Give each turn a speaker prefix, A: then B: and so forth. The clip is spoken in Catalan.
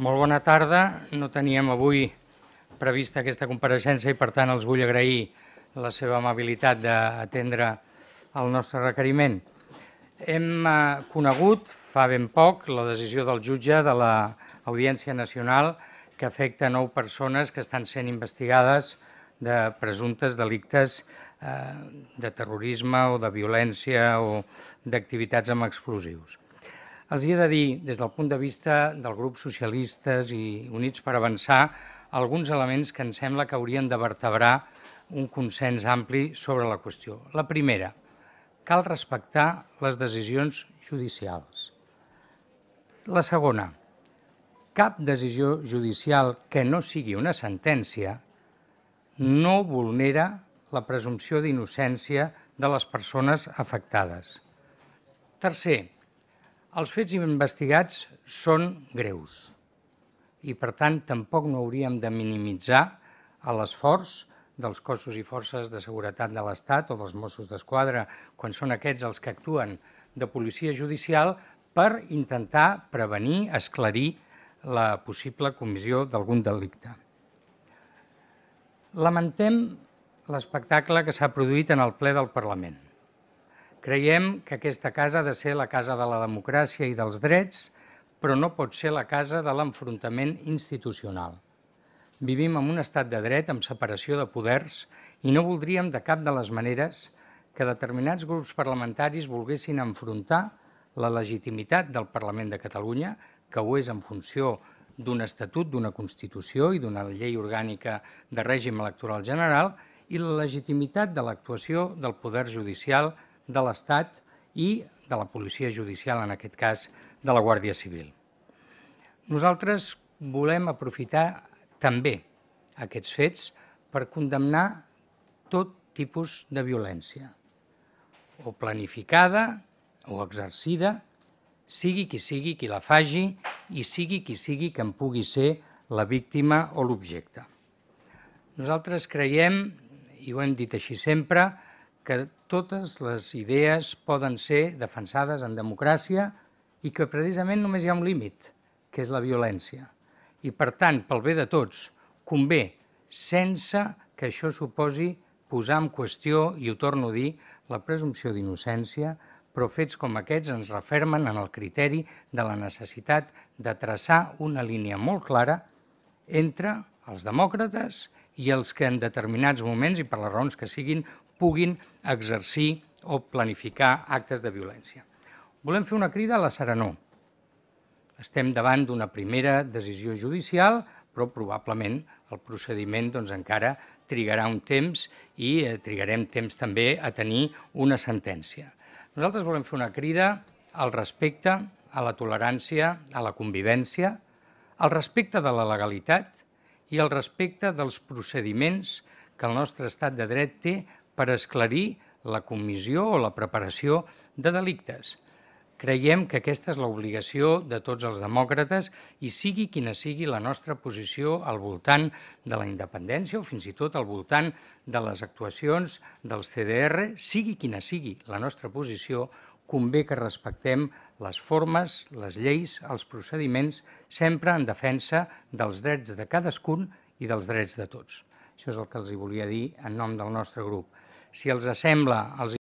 A: Molt bona tarda. No teníem avui prevista aquesta compareixença i, per tant, els vull agrair la seva amabilitat d'atendre el nostre requeriment. Hem eh, conegut fa ben poc la decisió del jutge de l'Audiència Nacional que afecta nou persones que estan sent investigades de presumptes delictes eh, de terrorisme o de violència o d'activitats amb explosius. Els he de dir, des del punt de vista del grup Socialistes i Units per Avançar, alguns elements que em sembla que haurien de vertebrar un consens ampli sobre la qüestió. La primera, cal respectar les decisions judicials. La segona, cap decisió judicial que no sigui una sentència no vulnera la presumpció d'innocència de les persones afectades. Tercer, els fets investigats són greus i, per tant, tampoc no hauríem de minimitzar l'esforç dels cossos i forces de seguretat de l'Estat o dels Mossos d'Esquadra, quan són aquests els que actuen de policia judicial, per intentar prevenir, esclarir la possible comissió d'algun delicte. Lamentem l'espectacle que s'ha produït en el ple del Parlament – Creiem que aquesta casa ha de ser la casa de la democràcia i dels drets, però no pot ser la casa de l'enfrontament institucional. Vivim en un estat de dret amb separació de poders i no voldríem de cap de les maneres que determinats grups parlamentaris volguessin enfrontar la legitimitat del Parlament de Catalunya, que ho és en funció d'un estatut, d'una Constitució i d'una llei orgànica de règim electoral general, i la legitimitat de l'actuació del Poder Judicial Catalunya de l'Estat i de la policia judicial, en aquest cas de la Guàrdia Civil. Nosaltres volem aprofitar també aquests fets per condemnar tot tipus de violència, o planificada o exercida, sigui qui sigui qui la faci i sigui qui sigui que en pugui ser la víctima o l'objecte. Nosaltres creiem, i ho hem dit així sempre, que totes les idees poden ser defensades en democràcia i que precisament només hi ha un límit, que és la violència. I per tant, pel bé de tots, convé, sense que això suposi posar en qüestió, i ho torno a dir, la presumpció d'innocència, però fets com aquests ens refermen en el criteri de la necessitat de traçar una línia molt clara entre els demòcrates i els que en determinats moments, i per les raons que siguin, puguin exercir o planificar actes de violència. Volem fer una crida a la Serenó. Estem davant d'una primera decisió judicial, però probablement el procediment doncs, encara trigarà un temps i eh, trigarem temps també a tenir una sentència. Nosaltres volem fer una crida al respecte, a la tolerància, a la convivència, al respecte de la legalitat i al respecte dels procediments que el nostre estat de dret té per esclarir la comissió o la preparació de delictes. Creiem que aquesta és l'obligació de tots els demòcrates i sigui quina sigui la nostra posició al voltant de la independència o fins i tot al voltant de les actuacions dels CDR, sigui quina sigui la nostra posició, convé que respectem les formes, les lleis, els procediments, sempre en defensa dels drets de cadascun i dels drets de tots. Això és el que els volia dir en nom del nostre grup. Si els sembla, els